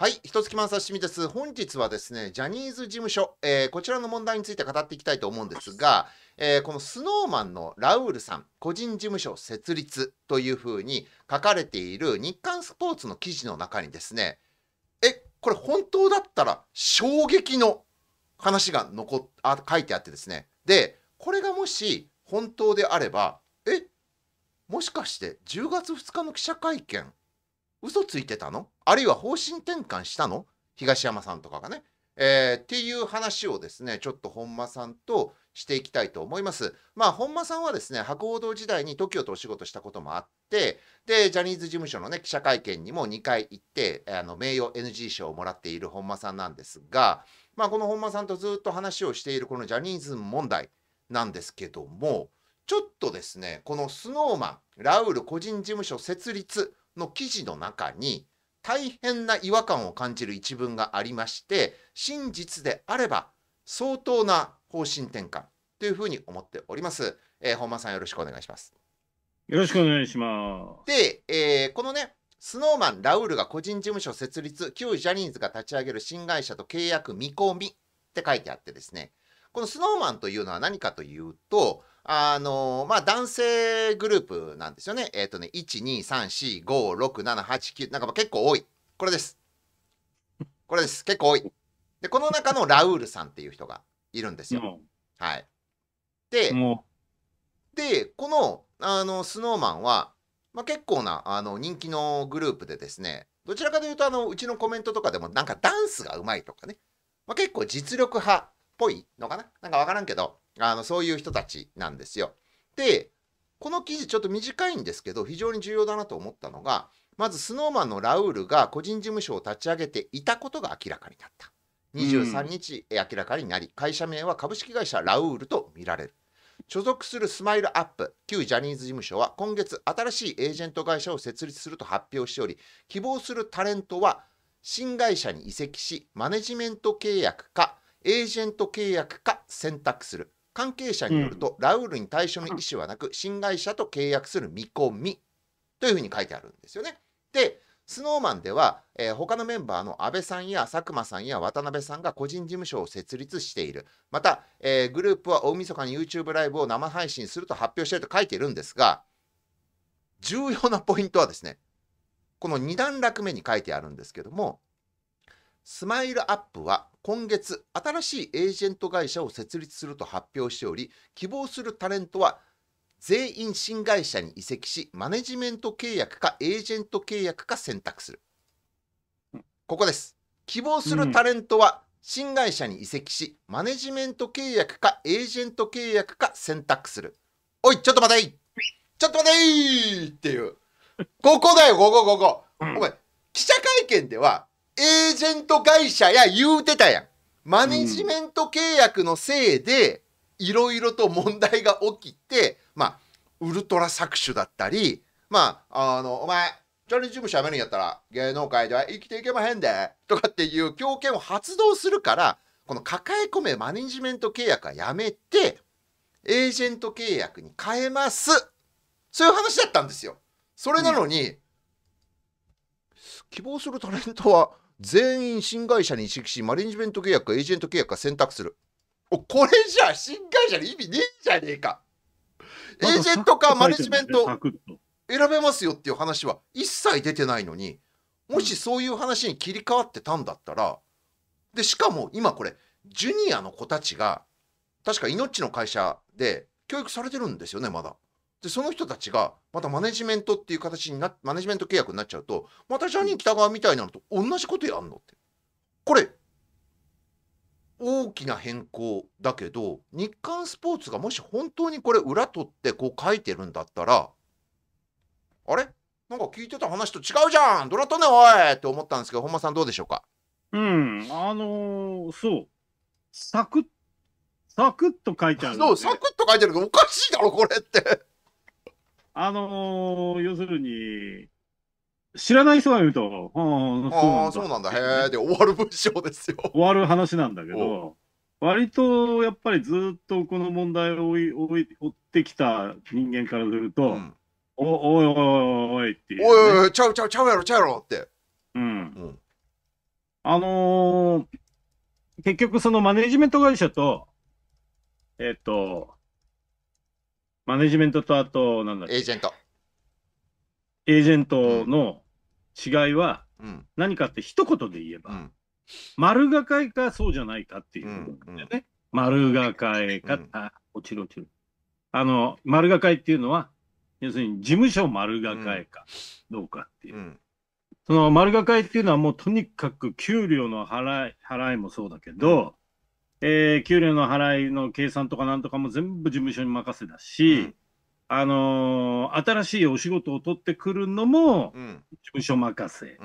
はい、一月満刺身です。本日はですね、ジャニーズ事務所、えー、こちらの問題について語っていきたいと思うんですが、えー、この snowman のラウールさん、個人事務所設立というふうに書かれている日刊スポーツの記事の中にですね、え、これ本当だったら衝撃の話が残あ書いてあってですね、で、これがもし本当であれば、え、もしかして10月2日の記者会見、嘘ついてたのあるいは方針転換したの東山さんとかがね。えー、っていう話をですね、ちょっと本間さんとしていきたいと思います。まあ、本間さんはですね、博報堂時代に TOKIO とお仕事したこともあって、で、ジャニーズ事務所のね、記者会見にも2回行って、あの名誉 NG 賞をもらっている本間さんなんですが、まあ、この本間さんとずっと話をしているこのジャニーズ問題なんですけども、ちょっとですね、この snowman ラウール個人事務所設立の記事の中に大変な違和感を感じる一文がありまして真実であれば相当な方針転換というふうに思っております。えー、本間さんよろしくお願いします。よろしくお願いします。で、えー、このね、スノーマンラウールが個人事務所設立、旧ジャニーズが立ち上げる新会社と契約見込みって書いてあってですね、このスノーマンというのは何かというと、あのまあ、男性グループなんですよね。えっ、ー、とね、1、2、3、4、5、6、7、8、9、なんか結構多い。これです。これです。結構多い。で、この中のラウールさんっていう人がいるんですよ。はい。で、で、この、あの、スノーマンは、まあ、結構な、あの、人気のグループでですね、どちらかというと、あの、うちのコメントとかでも、なんかダンスがうまいとかね、まあ、結構実力派っぽいのかななんかわからんけど、あのそういう人たちなんですよ。でこの記事ちょっと短いんですけど非常に重要だなと思ったのがまず snowman のラウールが個人事務所を立ち上げていたことが明らかになった。23日明らかになり、うん、会社名は株式会社ラウールとみられる。所属するスマイルアップ旧ジャニーズ事務所は今月新しいエージェント会社を設立すると発表しており希望するタレントは新会社に移籍しマネジメント契約かエージェント契約か選択する関係者によると、ラウールに対処の意思はなく、新会社と契約する見込みというふうに書いてあるんですよね。で、スノーマンでは、えー、他のメンバーの安倍さんや佐久間さんや渡辺さんが個人事務所を設立している。また、えー、グループは大晦日に YouTube ライブを生配信すると発表していると書いているんですが、重要なポイントはですね、この2段落目に書いてあるんですけども、スマイルアップは今月新しいエージェント会社を設立すると発表しており希望するタレントは全員新会社に移籍しマネジメント契約かエージェント契約か選択するここです希望するタレントは新会社に移籍し、うん、マネジメント契約かエージェント契約か選択するおいちょっと待ていちょっと待ていっていうここだよここここ、うん、お前記者会見ではエージェント会社や言うてたやん。マネジメント契約のせいで、いろいろと問題が起きて、まあ、ウルトラ搾取だったり、まあ、あの、お前、チャレンジ事務所辞めるんやったら、芸能界では生きていけまへんで、とかっていう強権を発動するから、この抱え込めマネジメント契約はやめて、エージェント契約に変えます。そういう話だったんですよ。それなのに、うん、希望するタレントは、全員新会社に移籍しマネジメント契約かエージェント契約か選択するおこれじゃ新会社に意味ねえじゃねえかエージェントかマネジメント選べますよっていう話は一切出てないのにもしそういう話に切り替わってたんだったらでしかも今これジュニアの子たちが確か命の会社で教育されてるんですよねまだ。でその人たちがまたマネジメントっていう形になマネジメント契約になっちゃうとまたジャニー喜多川みたいなのと同じことやんのってこれ大きな変更だけど日刊スポーツがもし本当にこれ裏取ってこう書いてるんだったらあれなんか聞いてた話と違うじゃんどなたねおいって思ったんですけど本間さんどうでしょうかうんあのー、そうサクッサクッと書いてある、ね、そうサクッと書いてるけどおかしいだろこれってあのー、要するに、知らない人が見ると、ああ、そうなんだ、へえ、で終わる文章ですよ。終わる話なんだけど、割とやっぱりずっとこの問題を追い追ってきた人間からすると、うん、おおいおいおいおいっていう、ね、おいおいちゃうちゃうちゃうやろちゃうやろって。うん。うん、あのー、結局そのマネジメント会社と、えっ、ー、と、マネジメントとあと、なんだっけエージェント。エージェントの違いは、何かって一言で言えば、丸がかいかそうじゃないかっていうこと丸がかいか、あ、落ちる落ちる。あの、丸がかいっていうのは、要するに事務所丸がかいかどうかっていう。その丸がかいっていうのはもうとにかく給料の払い、払いもそうだけど、えー、給料の払いの計算とかなんとかも全部事務所に任せだし、うん、あのー、新しいお仕事を取ってくるのも事務所任せ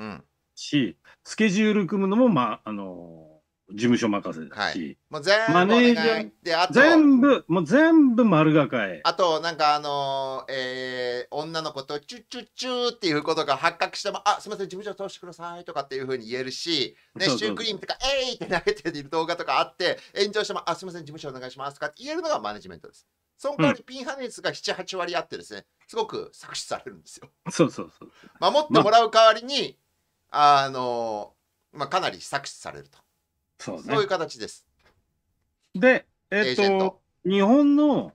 し、うん、スケジュール組むのも、まあ、あのー事務所任せだし、もう全部全部もう全部丸がかえあとなんかあのー、えー、女の子とチュッチュッチューっていうことが発覚しても「あすみません事務所通してください」とかっていうふうに言えるし、ね、シュークリームとか「えい!」って投げてる動画とかあって炎上しても「あすみません事務所お願いします」とかって言えるのがマネジメントです。その代わりピンハネスが7、8割あってですね、すごく搾取されるんですよ。そうそうそう。守ってもらう代わりに、まあ、あのー、まあ、かなり搾取されると。そう,、ね、そういう形です。で、えっと、日本の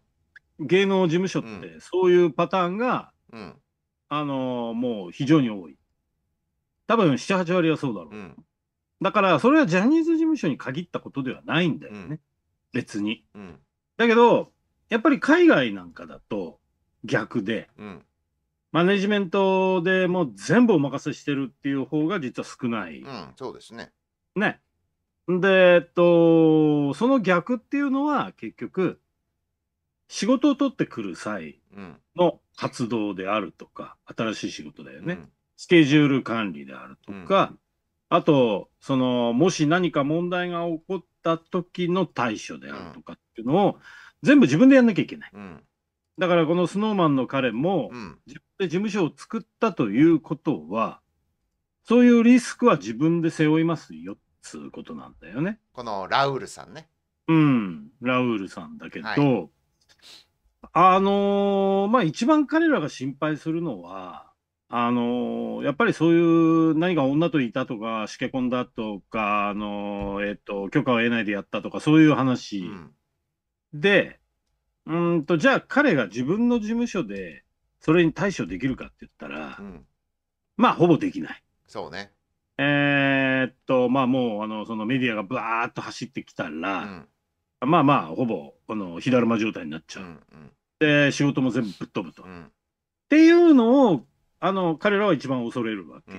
芸能事務所って、そういうパターンが、うん、あのもう非常に多い。多分7、8割はそうだろう。うん、だから、それはジャニーズ事務所に限ったことではないんだよね、別に、だけど、やっぱり海外なんかだと逆で、マネジメントでもう全部お任せしてるっていう方が実は少ない。そうですね。ね。で、えっと、その逆っていうのは結局、仕事を取ってくる際の活動であるとか、新しい仕事だよね。うん、スケジュール管理であるとか、うん、あと、その、もし何か問題が起こった時の対処であるとかっていうのを、全部自分でやんなきゃいけない。うん、だから、このスノーマンの彼も、自分で事務所を作ったということは、そういうリスクは自分で背負いますよっつうことなんだよね。このラウールさんね。うん、ラウールさんだけど、はい、あのー、まあ一番彼らが心配するのは、あのー、やっぱりそういう何か女といたとか、しけ込んだとか、あのー、えっ、と、許可を得ないでやったとか、そういう話、うん、で、うんと、じゃあ彼が自分の事務所で、それに対処できるかって言ったら、うん、まあほぼできない。そうね。えー、っと、まあもう、あの、そのメディアがバーっと走ってきたら、うん、まあまあ、ほぼ、この、火だるま状態になっちゃう。うんうん、で、仕事も全部ぶっ飛ぶと。うん、っていうのを、あの、彼らは一番恐れるわけで、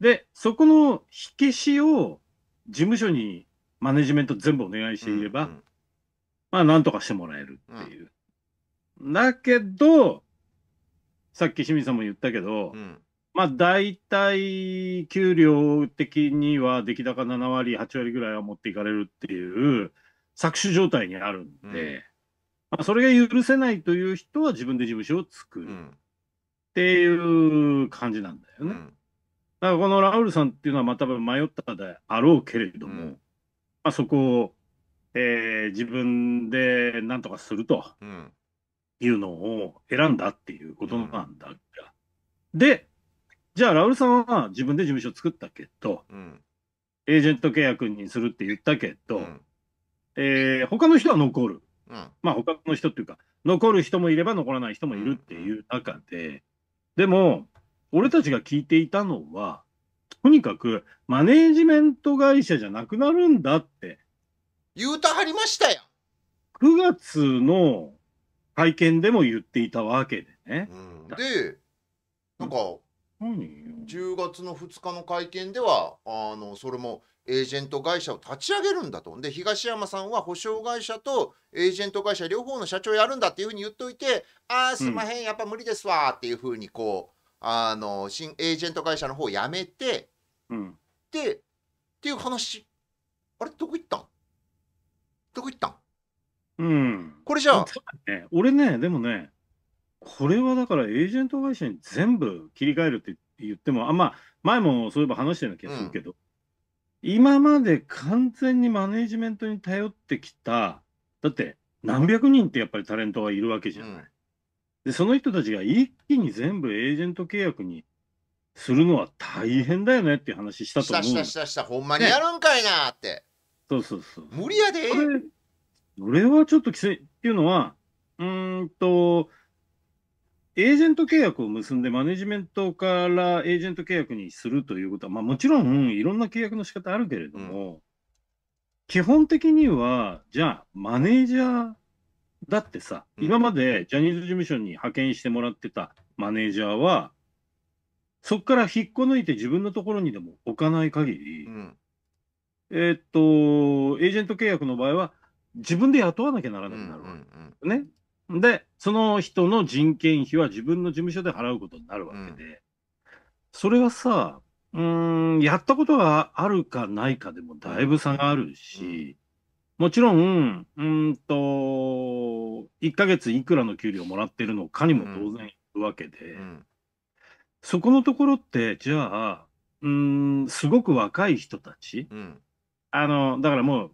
うん、で、そこの火消しを、事務所にマネジメント全部お願いしていれば、うんうん、まあ、なんとかしてもらえるっていう。だけど、さっき清水さんも言ったけど、うんまあ、大体、給料的には出来高7割、8割ぐらいは持っていかれるっていう、搾取状態にあるんで、うん、まあ、それが許せないという人は自分で事務所を作るっていう感じなんだよね。うん、だからこのラウルさんっていうのは、まあ、多分迷ったであろうけれども、うん、まあ、そこを、えー、自分でなんとかするというのを選んだっていうことなんだが、で、じゃあ、ラウルさんは自分で事務所作ったけど、うん、エージェント契約にするって言ったけど、うん、えー、他の人は残る。うん、まあ、他の人っていうか、残る人もいれば残らない人もいるっていう中で、でも、俺たちが聞いていたのは、とにかくマネージメント会社じゃなくなるんだって。言うたはりましたやん。9月の会見でも言っていたわけでね。うん、で、なんか、10月の2日の会見ではあのそれもエージェント会社を立ち上げるんだとで東山さんは保証会社とエージェント会社両方の社長やるんだっていうふうに言っといてああすまへんやっぱ無理ですわっていうふうにこうあの新エージェント会社の方を辞めて、うん、でっていう話あれどこ行ったんどこ行ったんうんこれじゃあ、ね、俺ねでもねこれはだからエージェント会社に全部切り替えるって言っても、あまあ、前もそういえば話したような気がするけど、うん、今まで完全にマネジメントに頼ってきた、だって何百人ってやっぱりタレントがいるわけじゃない。うん、で、その人たちが一気に全部エージェント契約にするのは大変だよねっていう話したと思う。したしたしたした、ほんまにやるんかいなって。そうそうそう。無理やで。これ、これはちょっときついっていうのは、うんと、エージェント契約を結んで、マネジメントからエージェント契約にするということは、まあ、もちろんいろんな契約の仕方あるけれども、うん、基本的には、じゃあ、マネージャーだってさ、うん、今までジャニーズ事務所に派遣してもらってたマネージャーは、そこから引っこ抜いて自分のところにでも置かない限り、うん、えっと、エージェント契約の場合は、自分で雇わなきゃならなくなるわけね、で、その人の人件費は自分の事務所で払うことになるわけで、うん、それはさ、うん、やったことがあるかないかでもだいぶ差があるし、もちろん、うんと、1ヶ月いくらの給料もらってるのかにも当然いるわけで、うん、そこのところって、じゃあ、うん、すごく若い人たち、あの、だからもう、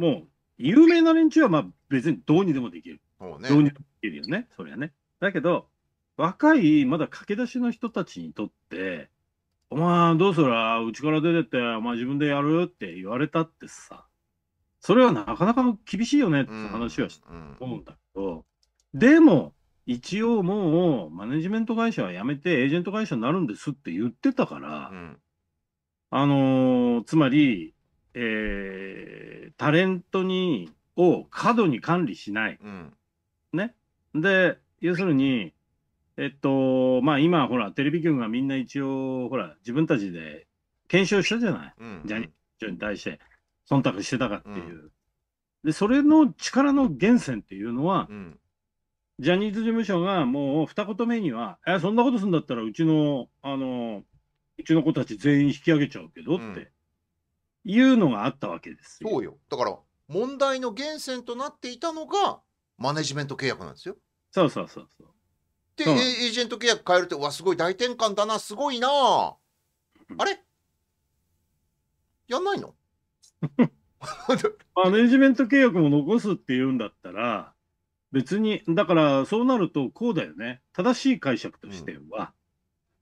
もう、有名な連中はまあ別にどうにでもできる。そうできるよね、そりゃね。だけど、若い、まだ駆け出しの人たちにとって、お前、どうすら、うちから出てって、お前自分でやるって言われたってさ、それはなかなか厳しいよねって話はし思うんだけど、でも、一応もうマネジメント会社は辞めてエージェント会社になるんですって言ってたから、うん、あのー、つまり、えー、タレントにを過度に管理しない、うん、ね。で、要するに、えっと、まあ今、ほら、テレビ局がみんな一応、ほら、自分たちで検証したじゃない。ジャニーズに対して、忖度してたかっていう。うん、で、それの力の源泉っていうのは、うん、ジャニーズ事務所がもう二言目には、え、そんなことするんだったら、うちの、あの、うちの子たち全員引き上げちゃうけどって、いうのがあったわけですそうよ。だから、問題の源泉となっていたのが、マネジメント契約なんですよ。そうそうそうそう。で、うエージェント契約変えるって、わ、すごい大転換だな、すごいな。あれやんないの マネジメント契約も残すっていうんだったら、別に、だからそうなるとこうだよね。正しい解釈としては、うん、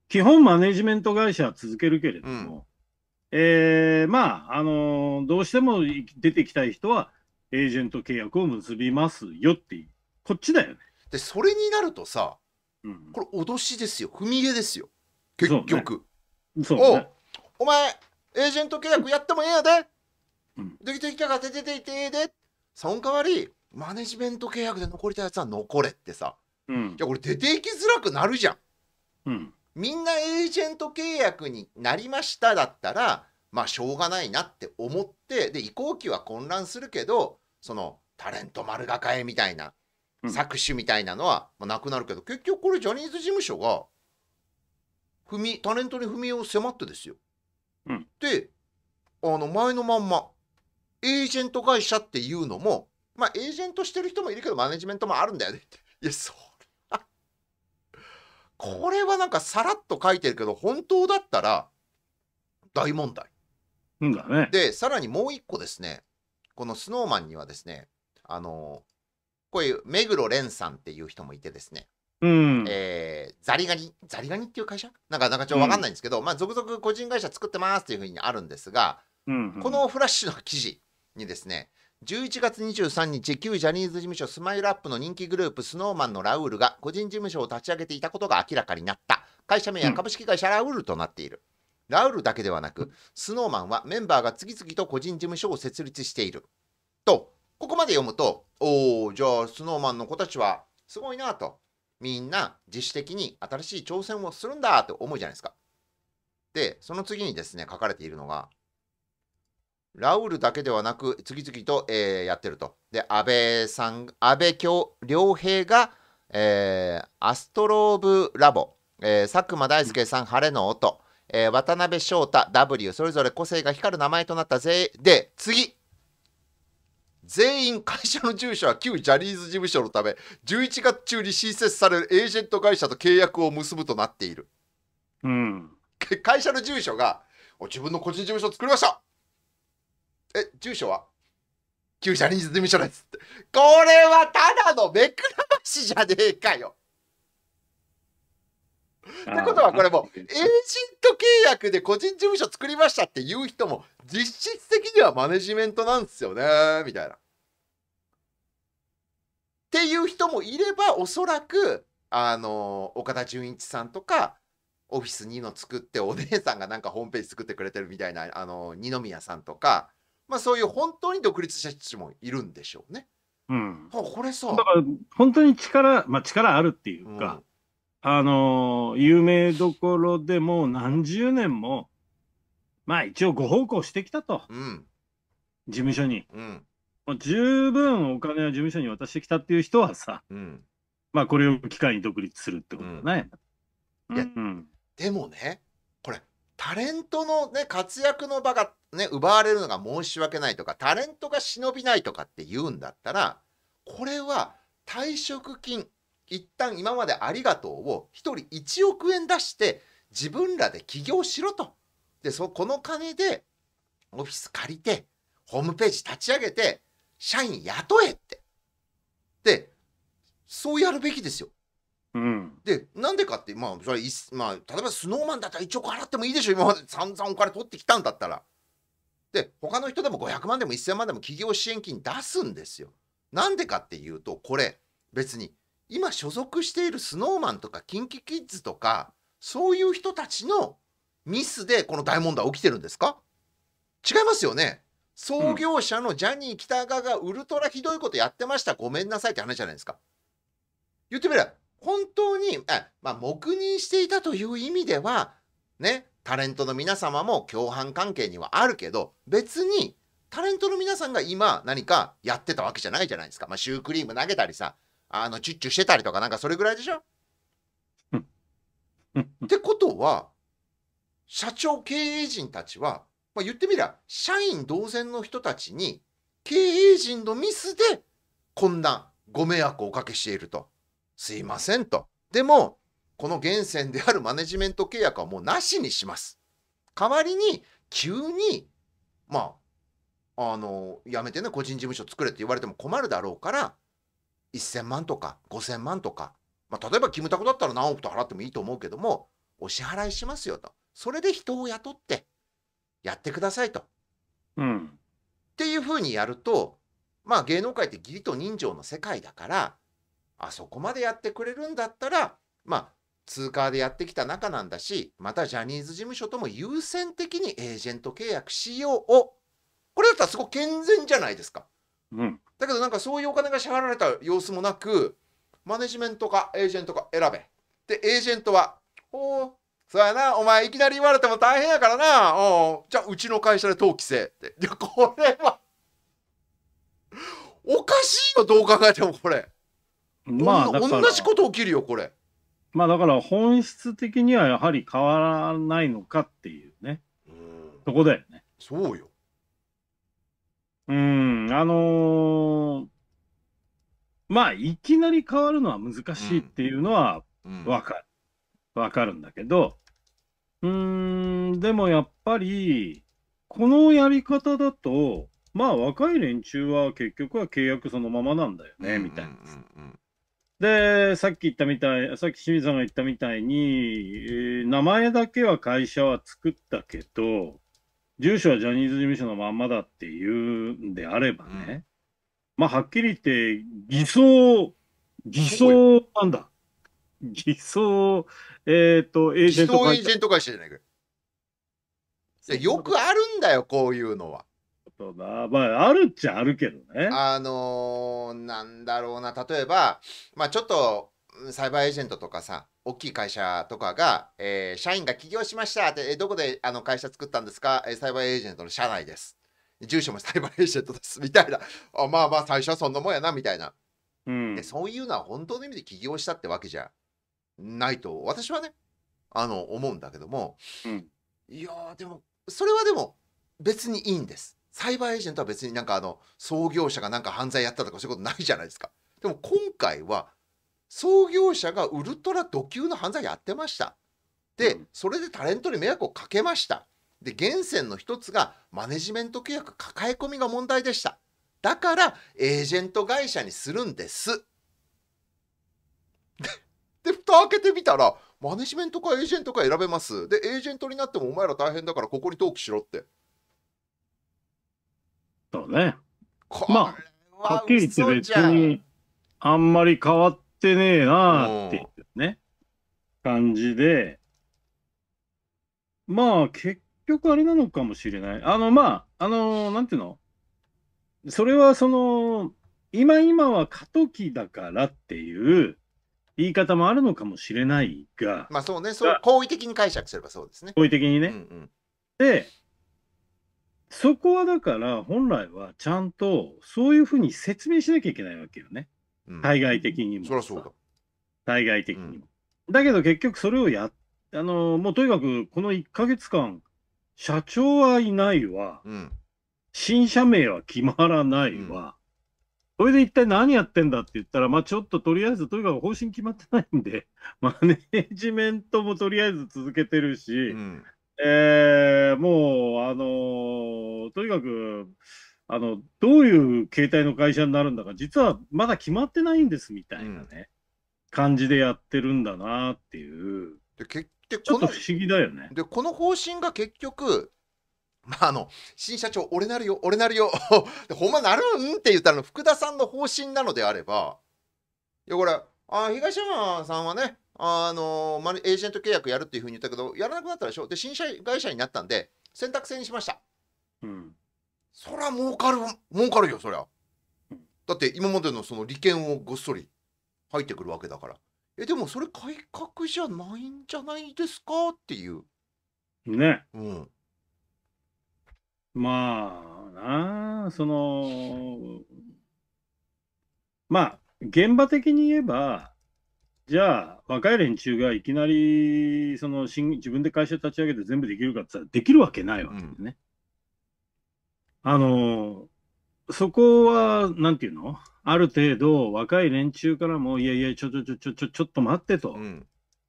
基本マネジメント会社は続けるけれども、うん、えー、まあ、あのー、どうしても出てきたい人は、エージェント契約を結びますよってこっちだよねでそれになるとさ、うん、これ脅しですよ踏み絵ですよ結局そう、ねそうね、ねお前エージェント契約やってもええやで、うん、できてきたから出てていてええでその代わりマネジメント契約で残りたいやつは残れってさ、うん、いや俺出ていきづらくなるじゃん、うん、みんなエージェント契約になりましただったらまあしょうがないなって思ってで移行期は混乱するけどそのタレント丸がえみたいな搾取みたいなのは、まあ、なくなるけど結局これジャニーズ事務所が踏みタレントに踏みを迫ってですよ。うん、であの前のまんまエージェント会社っていうのもまあエージェントしてる人もいるけどマネジメントもあるんだよねって。いやそうこれはなんかさらっと書いてるけど本当だったら大問題。ね、でさらにもう一個ですねこのスノーマンにはですね、あの、こういう目黒蓮さんっていう人もいてですね、うん、えー、ザリガニ、ザリガニっていう会社なんか、なんかちょっとわかんないんですけど、うん、まあ、続々個人会社作ってますっていうふうにあるんですが、うんうん、このフラッシュの記事にですね、11月23日、旧ジャニーズ事務所スマイルアップの人気グループ、スノーマンのラウールが個人事務所を立ち上げていたことが明らかになった。会社名や株式会社ラウールとなっている。うラウルだけではなく、スノーマンはメンバーが次々と個人事務所を設立している。と、ここまで読むと、おお、じゃあスノーマンの子たちはすごいなと。みんな自主的に新しい挑戦をするんだと思うじゃないですか。で、その次にですね、書かれているのが、ラウルだけではなく、次々と、えー、やってると。で、安倍さん、安倍良平が、えー、アストローブラボ、えー、佐久間大介さん、晴れの音、えー、渡辺翔太 W それぞれ個性が光る名前となった全員で次全員会社の住所は旧ジャニーズ事務所のため11月中に新設されるエージェント会社と契約を結ぶとなっている、うん、会社の住所が自分の個人事務所作りましたえ住所は旧ジャニーズ事務所ですこれはただの目くらましじゃねえかよってことはこれもエージェント契約で個人事務所作りましたっていう人も実質的にはマネジメントなんですよねみたいな。っていう人もいればおそらくあの岡田准一さんとかオフィス2の作ってお姉さんがなんかホームページ作ってくれてるみたいなあの二宮さんとか、まあ、そういう本当に独立した人ちもいるんでしょうね。うん、これさだから本当に力、まあ、力あるっていうか、うんあの、有名どころでも何十年も、まあ一応ご奉公してきたと。うん。事務所に。うん。もう十分お金は事務所に渡してきたっていう人はさ、うん、まあこれを機会に独立するってことだね。でもね、これ、タレントのね、活躍の場がね、奪われるのが申し訳ないとか、タレントが忍びないとかって言うんだったら、これは退職金、一旦今までありがとうを1人1億円出して自分らで起業しろと。で、そこの金でオフィス借りて、ホームページ立ち上げて、社員雇えって。で、そうやるべきですよ。うん、でなんでかって、まあそれまあ、例えばスノーマンだったら1億払ってもいいでしょ今まで散々お金取ってきたんだったら。で他の人でも500万でも1000万でも企業支援金出すんですよ。なんでかっていうとこれ別に今所属している snowman とか KinKiKids とかそういう人たちのミスでこの大問題起きてるんですか違いますよね創業者のジャニー喜多川がウルトラひどいことやってましたごめんなさいって話じゃないですか言ってみれば本当にえまあ、黙認していたという意味ではねタレントの皆様も共犯関係にはあるけど別にタレントの皆さんが今何かやってたわけじゃないじゃないですか、まあ、シュークリーム投げたりさあのチュッチュしてたりとかなんかそれぐらいでしょってことは社長経営陣たちは、まあ、言ってみりゃ社員同然の人たちに経営陣のミスでこんなご迷惑をおかけしているとすいませんとでもこの源泉であるマネジメント契約はもうなしにします代わりに急にまああのやめてね個人事務所作れって言われても困るだろうから1,000万とか5,000万とか、まあ、例えばキムタクだったら何億と払ってもいいと思うけどもお支払いしますよとそれで人を雇ってやってくださいと。うん、っていうふうにやるとまあ芸能界って義理と人情の世界だからあそこまでやってくれるんだったらまあ通貨でやってきた仲なんだしまたジャニーズ事務所とも優先的にエージェント契約しようをこれだったらすごく健全じゃないですか。うん、だけどなんかそういうお金が支払われた様子もなくマネジメントかエージェントか選べでエージェントは「おおそうやなお前いきなり言われても大変やからなおじゃあうちの会社で登記せ」ってこれはおかしいよどう考えてもこれ。まあ、同じこと起きるよこれ。まあだから本質的にはやはり変わらないのかっていうね。うん、そこだよね。そうよ。うん、あのー、まあ、いきなり変わるのは難しいっていうのはわかる。わ、うん、かるんだけど、うん、でもやっぱり、このやり方だと、まあ若い連中は結局は契約そのままなんだよね、みたいな。で、さっき言ったみたい、さっき清水さんが言ったみたいに、えー、名前だけは会社は作ったけど、住所はジャニーズ事務所のまんまだっていうんであればね、うん、まあはっきり言って、偽装、偽装なんだ。偽装、えっ、ー、と、エージェント会社。偽装エージェント会社じゃないか。よくあるんだよ、こういうのは。そうだ。まあ、あるっちゃあるけどね。あのー、なんだろうな、例えば、まあちょっと、サイバーエージェントとかさ大きい会社とかが、えー、社員が起業しましたってえどこであの会社作ったんですかサイバーエージェントの社内です住所も サイバーエージェントですみたいなあまあまあ最初はそんなもんやなみたいな、うん、でそういうのは本当の意味で起業したってわけじゃないと私はねあの思うんだけども、うん、いやでもそれはでも別にいいんですサイバーエージェントは別になんかあの創業者がなんか犯罪やったとかそういうことないじゃないですかでも今回は創業者がウルトラド級の犯罪やってました。で、それでタレントに迷惑をかけました。で、源泉の一つがマネジメント契約抱え込みが問題でした。だからエージェント会社にするんです。で、蓋開けてみたら、マネジメントかエージェントか選べます。で、エージェントになってもお前ら大変だからここに登記しろって。そうね。まあ、はっきり言って別にあんまり変わっってねえなーっていうね、感じで、まあ結局あれなのかもしれない。あの、まあ、あのー、なんていうのそれはその、今今は過渡期だからっていう言い方もあるのかもしれないが、まあそうね、そう好意的に解釈すればそうですね。好意的にね。うんうんで、そこはだから本来はちゃんとそういうふうに説明しなきゃいけないわけよね。対外的にも。そりゃそうだ。対外的にも。うん、だけど結局それをやあのもうとにかくこの1か月間、社長はいないわ、うん、新社名は決まらないわ、うん、それで一体何やってんだって言ったら、まあ、ちょっととりあえず、とにかく方針決まってないんで、マネジメントもとりあえず続けてるし、うん、えー、もう、あのー、とにかく、あの、どういう携帯の会社になるんだか、実はまだ決まってないんですみたいなね、うん、感じでやってるんだなっていう。で結でこ不思議だよね。で、この方針が結局、まあ、あの、新社長、俺なるよ、俺なるよ、ほんまなるんって言ったら、福田さんの方針なのであれば、いや、これ、あ東山さんはね、あのー、エージェント契約やるっていうふうに言ったけど、やらなくなったでしょ。で、新社会社になったんで、選択制にしました。うん。そりゃ儲かる儲かるよそりゃだって今までのその利権をごっそり入ってくるわけだからえでもそれ改革じゃないんじゃないですかっていうねうんまあなあそのまあ現場的に言えばじゃあ若い連中がいきなりその新自分で会社立ち上げて全部できるかって言ったらできるわけないわけでね、うんあの、そこは、なんていうのある程度、若い連中からも、いやいや、ちょちょちょちょちょ、っと待ってと。うん、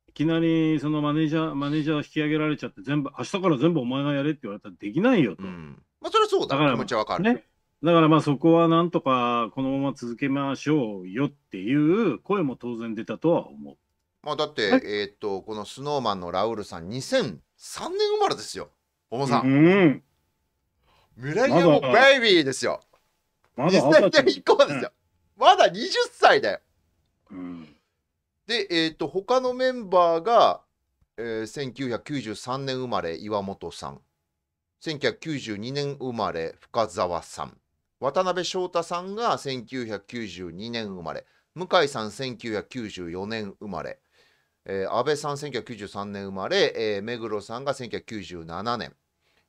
いきなり、そのマネージャー、マネージャー引き上げられちゃって、全部、明日から全部お前がやれって言われたらできないよと。うん、まあ、それはそうだ。だから、気持ちはわかる。ね。だからまあそこはなんとかこのまま続けましょうよっていう声も当然出たとは思う。まあだって、はい、えっとこのスノーマンのラウールさん2003年生まれですよ、小野さん。うん、村井もベイビーですよ。まだ実際で行こうですよ。まだ20歳だよ。うん、で、えっ、ー、と、他のメンバーが、えー、1993年生まれ、岩本さん。1992年生まれ、深澤さん。渡辺翔太さんが1992年生まれ。向井さん、1994年生まれ。えー、安倍さん、1993年生まれ。えー、目黒さんが1997年。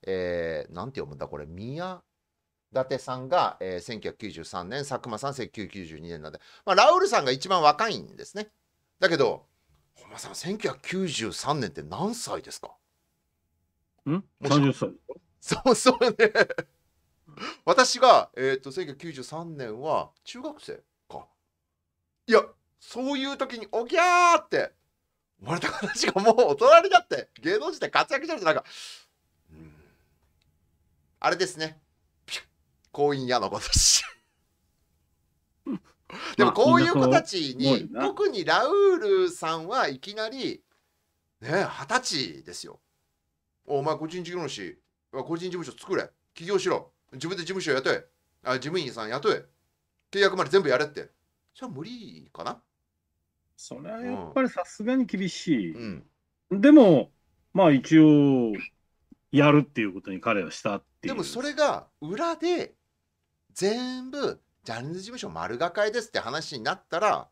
えー、なんて読むんだこれ、宮舘さんが、えー、1993年、佐久間さん1992年なんで、まあ、ラウルさんが一番若いんですね。だけど、本間さん、1993年って何歳ですかん ?30 歳。そうそうね私が、えっ、ー、と、1993年は中学生か。いや、そういう時に、おぎゃーって、生まれた話がもう大人になって、芸能人で活躍してるって、ないか、あれですね。ピュッ婚姻屋の子でもこういう子たちに、特にラウールさんはいきなり、ね、二十歳ですよ。お前個人事業主、個人事務所作れ、起業しろ、自分で事務所雇え、あ事務員さん雇え、契約まで全部やれって。それは無理かなそれはやっぱりさすがに厳しい。うん、でも、まあ一応、やるっていうことに彼はしたでもそれが裏で全部ジャニーズ事務所丸がかりですって話になったら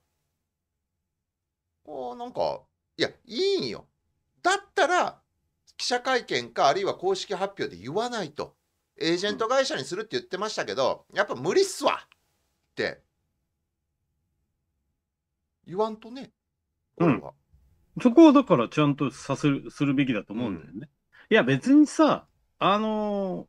こうなんかいやいいんよだったら記者会見かあるいは公式発表で言わないとエージェント会社にするって言ってましたけど、やっぱ無理っすわって言わんとねこれは、うん、そこはだからちゃんとさせるするべきだと思うんだよね、うん、いや別にさあのー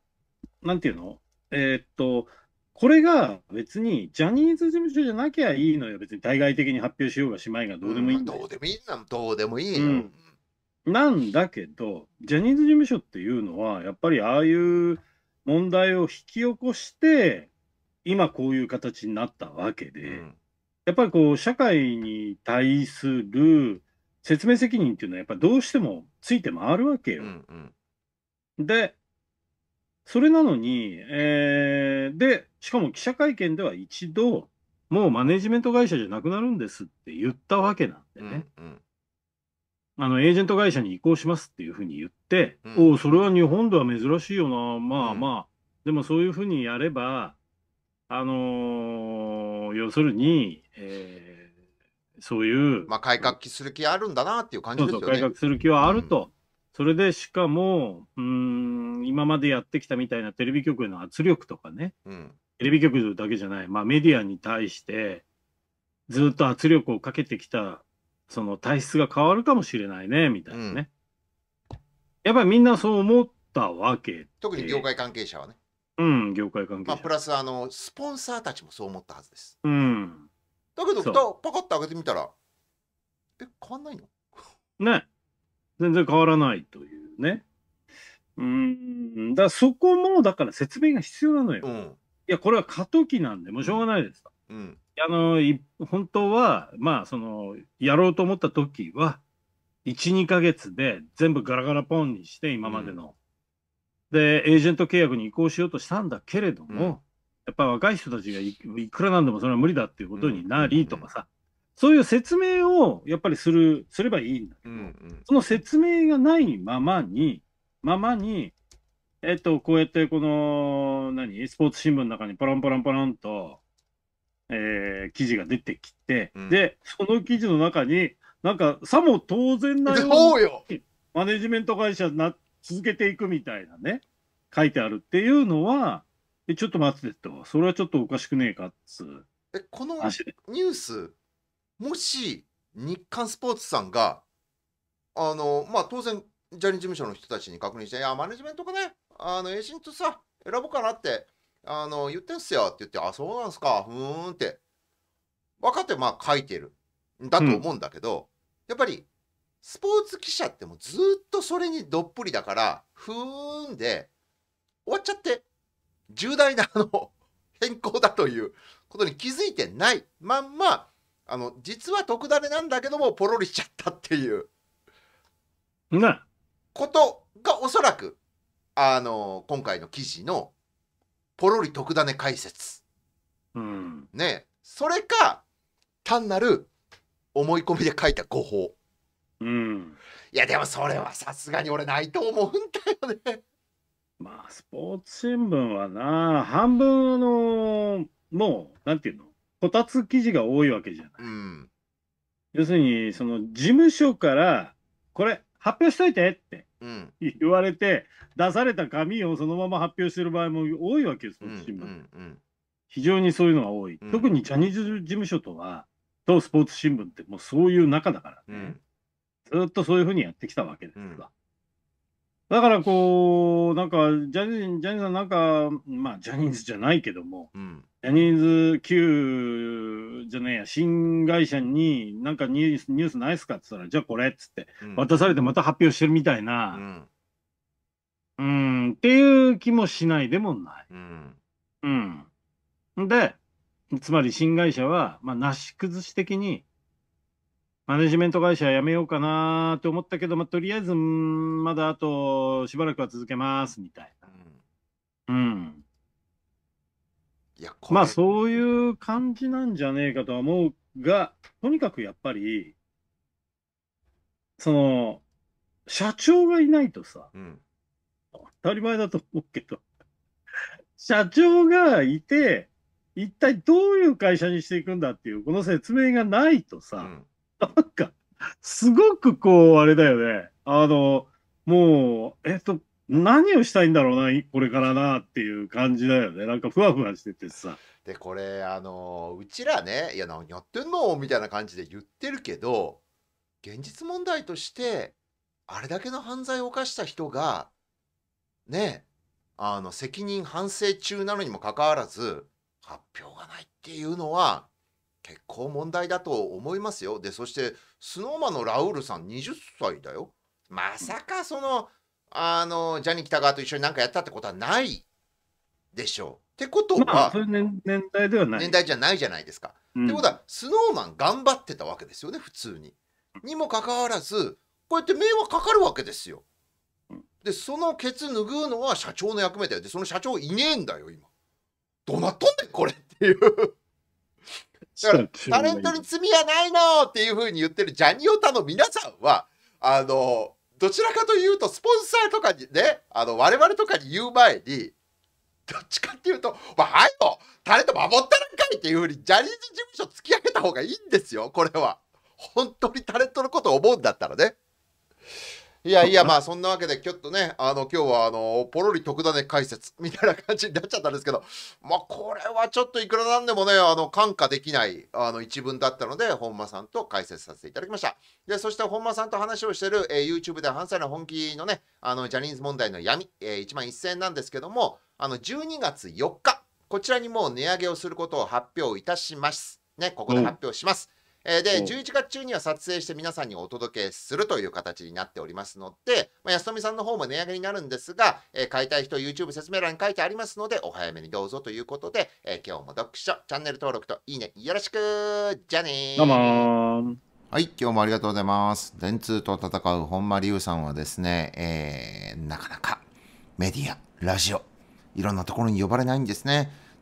なんていうのえー、っと、これが別にジャニーズ事務所じゃなきゃいいのよ。別に対外的に発表しようがしまいがどうでもいいんだ、うん、どうでもいいな、どうでもいい、うん、なんだけど、ジャニーズ事務所っていうのは、やっぱりああいう問題を引き起こして、今こういう形になったわけで、うん、やっぱりこう、社会に対する説明責任っていうのは、やっぱりどうしてもついて回るわけよ。うんうん、で、それなのに、えー、で、しかも記者会見では一度、もうマネジメント会社じゃなくなるんですって言ったわけなんでね。うんうん、あの、エージェント会社に移行しますっていうふうに言って、うん、おそれは日本では珍しいよな、まあまあ、うん、でもそういうふうにやれば、あのー、要するに、えー、そういう。まあ、改革する気あるんだなっていう感じですよね。改革する気はあると。それでしかも、うん、今までやってきたみたいなテレビ局への圧力とかね、うん、テレビ局だけじゃない、まあ、メディアに対して、ずっと圧力をかけてきた、その体質が変わるかもしれないね、みたいなね。うん、やっぱりみんなそう思ったわけ。特に業界関係者はね。うん、業界関係者。まあ、プラス、あの、スポンサーたちもそう思ったはずです。うん。だけど、パカッと開けてみたら、え、変わんないの ね。全然変わらないというね。うん。だからそこも、だから説明が必要なのよ。うん、いや、これは過渡期なんで、もうしょうがないですと。うん。あの、本当は、まあ、その、やろうと思った時は、1、2ヶ月で全部ガラガラポンにして、今までの。うん、で、エージェント契約に移行しようとしたんだけれども、うん、やっぱ若い人たちがいくらなんでもそれは無理だっていうことになりとかさ、そういう説明をやっぱりする、すればいいんだけど、うんうん、その説明がないままに、ままに、えっと、こうやってこの、何、スポーツ新聞の中にパランパランパランと、えー、記事が出てきて、うん、で、その記事の中に、なんか、さも当然なように、マネジメント会社な続けていくみたいなね、書いてあるっていうのは、えちょっと待ってと、それはちょっとおかしくねえかっつえ、このニュース、もし日刊スポーツさんがあのまあ当然ジャニーズ事務所の人たちに確認して「いやマネジメントがねあのエージェントさ選ぼうかなってあの言ってんすよ」って言って「あそうなんすかふーん」って分かってまあ書いてるんだと思うんだけど、うん、やっぱりスポーツ記者ってもうずっとそれにどっぷりだからふーんで終わっちゃって重大なあの変更だということに気づいてないまんまあの実は特ダネなんだけどもポロリしちゃったっていうことがおそらくあの今回の記事のポロリ特ダネ解説、うん、ねそれか単なる思い込みで書いた誤報、うん、いやでもそれはさすがに俺ないと思うんだよねまあスポーツ新聞はな半分のもうなんていうのこたつ記事が多いわけじゃない。うん、要するに、その事務所から、これ、発表しといてって言われて、出された紙をそのまま発表してる場合も多いわけです、うんう非常にそういうのが多い。特にジャニーズ事務所とは、とスポーツ新聞ってもうそういう中だからね。ずっとそういうふうにやってきたわけですが。だからこう、なんか、ジャニー、ズ、ジャニーズなんか、まあ、ジャニーズじゃないけども、うん、ジャニーズ Q じゃねえや、新会社になんかニュースニュースないっすかって言ったら、じゃあこれっつって、渡されてまた発表してるみたいな、うん、うんっていう気もしないでもない。うん。うん、で、つまり新会社は、まあ、なし崩し的に、マネジメント会社辞めようかなと思ったけど、まあ、とりあえず、まだあとしばらくは続けますみたいな。うん。うん、いやまあ、そういう感じなんじゃねえかとは思うが、とにかくやっぱり、その、社長がいないとさ、うん、当たり前だと思うけど、社長がいて、一体どういう会社にしていくんだっていう、この説明がないとさ、うんなんか、すごくこう、あれだよね。あの、もう、えっと、何をしたいんだろうな、これからなっていう感じだよね。なんかふわふわしててさ。で、これ、あの、うちらね、いや、何やってんのみたいな感じで言ってるけど、現実問題として、あれだけの犯罪を犯した人が、ね、あの、責任反省中なのにもかかわらず、発表がないっていうのは、結構問題だと思いますよでそしてスノーマンのラウールさん20歳だよまさかそのあのジャニー喜多川と一緒に何かやったってことはないでしょうってことは、まあ、そ年年代ではない年代じゃないじゃないですか、うん、ってことはスノーマン頑張ってたわけですよね普通ににもかかわらずこうやって迷惑かかるわけですよでそのケツ拭うのは社長の役目だよでその社長いねえんだよ今どうなっとんねんこれっていうだから、タレントに罪はないのっていうふうに言ってるジャニオタの皆さんは、あの、どちらかというと、スポンサーとかにね、あの、我々とかに言う前に、どっちかっていうと、まあ、はいの、タレント守ったらんかいっていうふうに、ジャニーズ事務所突き上げた方がいいんですよ、これは。本当にタレントのことを思うんだったらね。いやいや、まあそんなわけで、ちょっとね、あの今日はあのポロリ特ダネ解説 みたいな感じになっちゃったんですけど、まあこれはちょっといくらなんでもね、あの感化できないあの一文だったので、本間さんと解説させていただきました。で、そして本間さんと話をしてる、えー、YouTube で犯罪の本気のね、あのジャニーズ問題の闇、えー、1万1000円なんですけども、あの12月4日、こちらにもう値上げをすることを発表いたします。ね、ここで発表します。うんえー、で、うん、11月中には撮影して皆さんにお届けするという形になっておりますので、まあ、安富さんの方も値上げになるんですが、えー、買いたい人 YouTube 説明欄に書いてありますので、お早めにどうぞということで、えー、今日も読書、チャンネル登録といいね、よろしくじゃねどうもはい、今日もありがとうございます。電通と戦う本間龍さんはですね、えー、なかなかメディア、ラジオ、いろんなところに呼ばれないんですね。